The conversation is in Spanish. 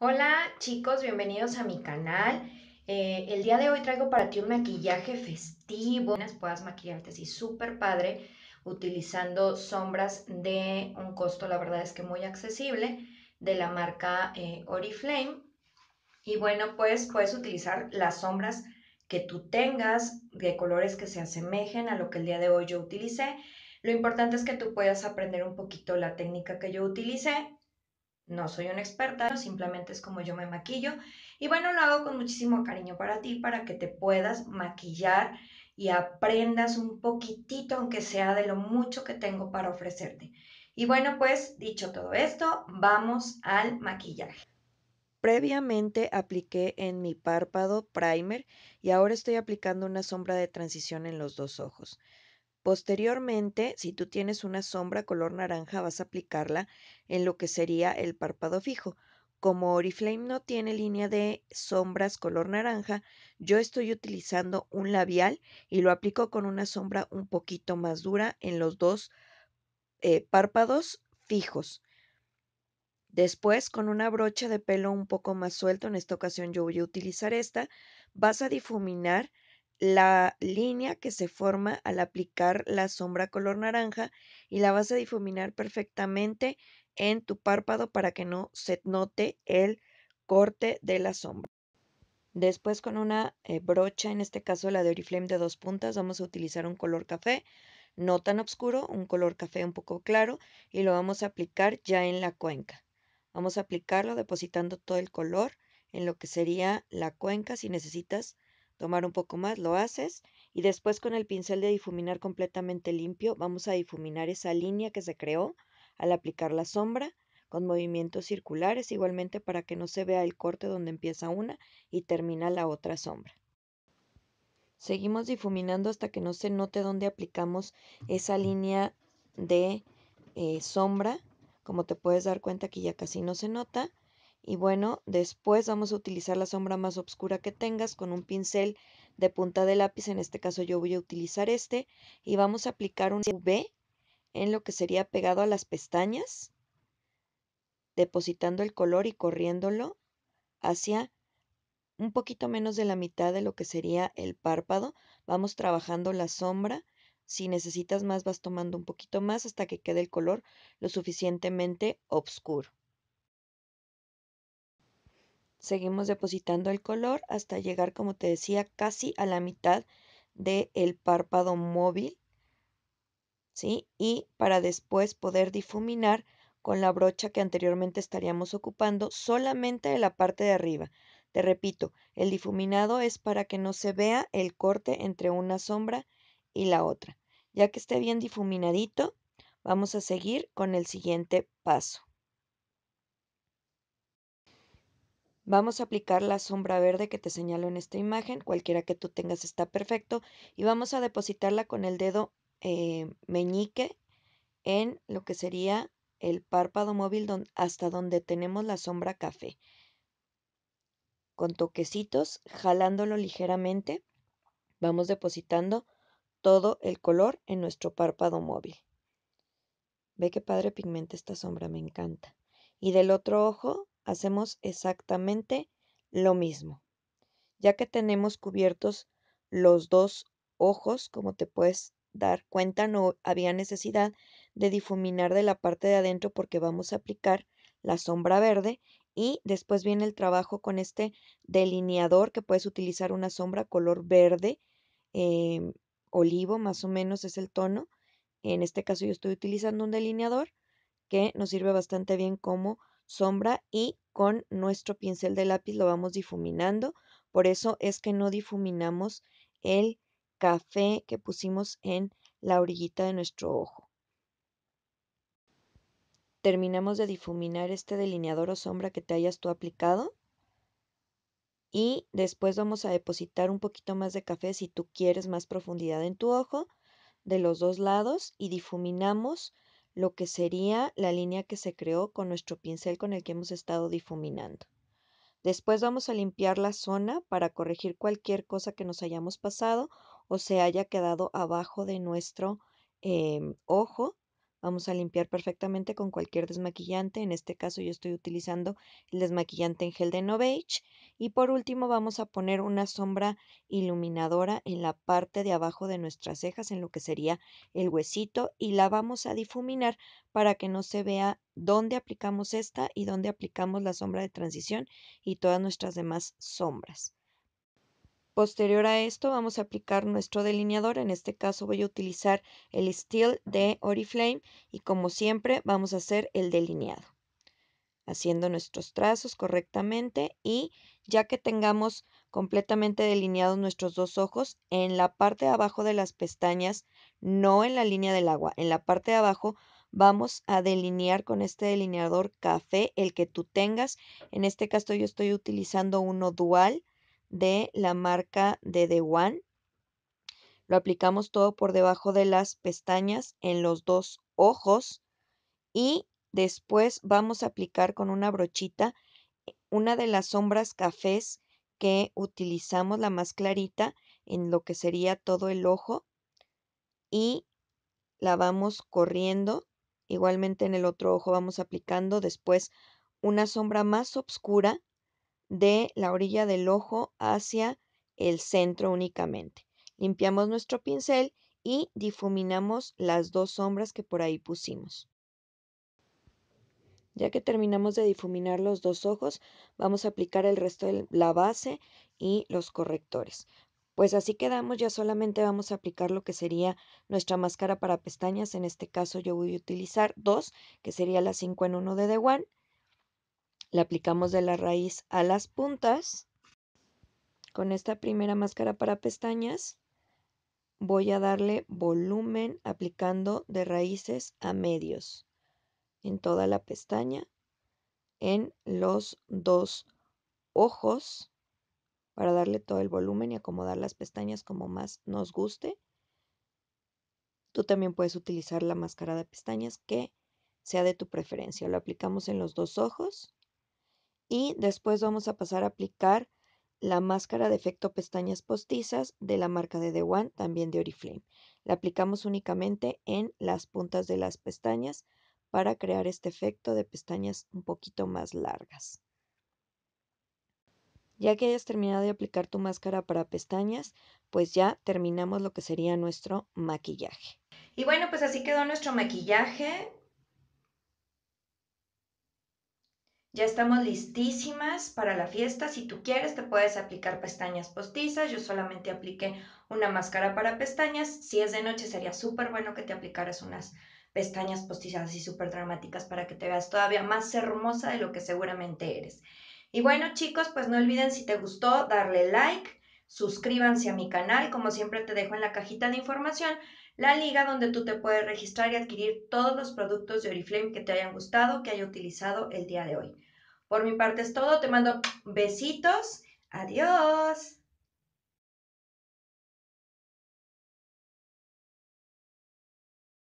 Hola chicos, bienvenidos a mi canal. Eh, el día de hoy traigo para ti un maquillaje festivo. Puedas maquillarte así súper padre utilizando sombras de un costo, la verdad es que muy accesible, de la marca eh, Oriflame. Y bueno, pues puedes utilizar las sombras que tú tengas de colores que se asemejen a lo que el día de hoy yo utilicé. Lo importante es que tú puedas aprender un poquito la técnica que yo utilicé no soy una experta, simplemente es como yo me maquillo. Y bueno, lo hago con muchísimo cariño para ti, para que te puedas maquillar y aprendas un poquitito, aunque sea de lo mucho que tengo para ofrecerte. Y bueno, pues dicho todo esto, vamos al maquillaje. Previamente apliqué en mi párpado primer y ahora estoy aplicando una sombra de transición en los dos ojos. Posteriormente, si tú tienes una sombra color naranja, vas a aplicarla en lo que sería el párpado fijo. Como Oriflame no tiene línea de sombras color naranja, yo estoy utilizando un labial y lo aplico con una sombra un poquito más dura en los dos eh, párpados fijos. Después, con una brocha de pelo un poco más suelto, en esta ocasión yo voy a utilizar esta, vas a difuminar la línea que se forma al aplicar la sombra color naranja y la vas a difuminar perfectamente en tu párpado para que no se note el corte de la sombra. Después con una eh, brocha, en este caso la de Oriflame de dos puntas, vamos a utilizar un color café, no tan oscuro, un color café un poco claro y lo vamos a aplicar ya en la cuenca. Vamos a aplicarlo depositando todo el color en lo que sería la cuenca si necesitas tomar un poco más, lo haces y después con el pincel de difuminar completamente limpio vamos a difuminar esa línea que se creó al aplicar la sombra con movimientos circulares igualmente para que no se vea el corte donde empieza una y termina la otra sombra. Seguimos difuminando hasta que no se note dónde aplicamos esa línea de eh, sombra. Como te puedes dar cuenta que ya casi no se nota. Y bueno, después vamos a utilizar la sombra más oscura que tengas con un pincel de punta de lápiz, en este caso yo voy a utilizar este, y vamos a aplicar un V en lo que sería pegado a las pestañas, depositando el color y corriéndolo hacia un poquito menos de la mitad de lo que sería el párpado. Vamos trabajando la sombra. Si necesitas más, vas tomando un poquito más hasta que quede el color lo suficientemente oscuro seguimos depositando el color hasta llegar, como te decía, casi a la mitad del párpado móvil, ¿sí? Y para después poder difuminar con la brocha que anteriormente estaríamos ocupando solamente de la parte de arriba. Te repito, el difuminado es para que no se vea el corte entre una sombra y la otra. Ya que esté bien difuminadito, vamos a seguir con el siguiente paso. Vamos a aplicar la sombra verde que te señalo en esta imagen, cualquiera que tú tengas está perfecto, y vamos a depositarla con el dedo eh, meñique en lo que sería el párpado móvil hasta donde tenemos la sombra café. Con toquecitos, jalándolo ligeramente, vamos depositando todo el color en nuestro párpado móvil. Ve qué padre pigmenta esta sombra, me encanta. Y del otro ojo hacemos exactamente lo mismo, ya que tenemos cubiertos los dos ojos, como te puedes dar cuenta, no había necesidad de difuminar de la parte de adentro porque vamos a aplicar la sombra verde y después viene el trabajo con este delineador que puedes utilizar una sombra color verde, em, olivo más o menos es el tono. En este caso yo estoy utilizando un delineador que nos sirve bastante bien como sombra y con nuestro pincel de lápiz lo vamos difuminando. Por eso es que no difuminamos el café que pusimos en la orillita de nuestro ojo. Terminamos de difuminar este delineador o sombra que te hayas tú aplicado. Y después vamos a depositar un poquito más de café si tú quieres más profundidad en tu ojo de los dos lados y difuminamos lo que sería la línea que se creó con nuestro pincel con el que hemos estado difuminando. Después vamos a limpiar la zona para corregir cualquier cosa que nos hayamos pasado o se haya quedado abajo de nuestro em, ojo Vamos a limpiar perfectamente con cualquier desmaquillante. En este caso yo estoy utilizando el desmaquillante en gel de Novage. Y por último vamos a poner una sombra iluminadora en la parte de abajo de nuestras cejas, en lo que sería el huesito. Y la vamos a difuminar para que no se vea dónde aplicamos esta y dónde aplicamos la sombra de transición y todas nuestras demás sombras. Posterior a esto vamos a aplicar nuestro delineador, en este caso voy a utilizar el Steel de Oriflame y como siempre vamos a hacer el delineado, haciendo nuestros trazos correctamente y ya que tengamos completamente delineados nuestros dos ojos, en la parte de abajo de las pestañas, no en la línea del agua, en la parte de abajo vamos a delinear con este delineador café, el que tú tengas, en este caso yo estoy utilizando uno dual, de la marca de The One. Lo aplicamos todo por debajo de las pestañas en los dos ojos y después vamos a aplicar con una brochita eh, una de las sombras cafés que utilizamos, la más clarita, en lo que sería todo el ojo y la vamos corriendo. Igualmente en el otro ojo vamos aplicando después una sombra más oscura de la orilla del ojo hacia el centro únicamente. Limpiamos nuestro pincel y difuminamos las dos sombras que por ahí pusimos. Ya que terminamos de difuminar los dos ojos, vamos a aplicar el resto de la base y los correctores. Pues así quedamos, ya solamente vamos a aplicar lo que sería nuestra máscara para pestañas. En este caso yo voy a utilizar dos, que sería la 5 en 1 de The One la aplicamos de la raíz a las puntas. Con esta primera máscara para pestañas voy a darle volumen aplicando de raíces a medios en toda la pestaña, en los dos ojos para darle todo el volumen y acomodar las pestañas como más nos guste. Tú también puedes utilizar la máscara de pestañas que sea de tu preferencia. Lo aplicamos en los dos ojos y después vamos a pasar a aplicar la máscara de efecto pestañas postizas de la marca de The One, también de Oriflame. La aplicamos únicamente en las puntas de las pestañas para crear este efecto de pestañas un poquito más largas. Ya que hayas terminado de aplicar tu máscara para pestañas, pues ya terminamos lo que sería nuestro maquillaje. Y bueno, pues así quedó nuestro maquillaje. Ya estamos listísimas para la fiesta. Si tú quieres, te puedes aplicar pestañas postizas. Yo solamente apliqué una máscara para pestañas. Si es de noche, sería súper bueno que te aplicaras unas pestañas postizas y súper dramáticas para que te veas todavía más hermosa de lo que seguramente eres. Y bueno, chicos, pues no olviden si te gustó darle like, suscríbanse a mi canal, como siempre te dejo en la cajita de información la liga donde tú te puedes registrar y adquirir todos los productos de Oriflame que te hayan gustado, que haya utilizado el día de hoy. Por mi parte es todo, te mando besitos, adiós.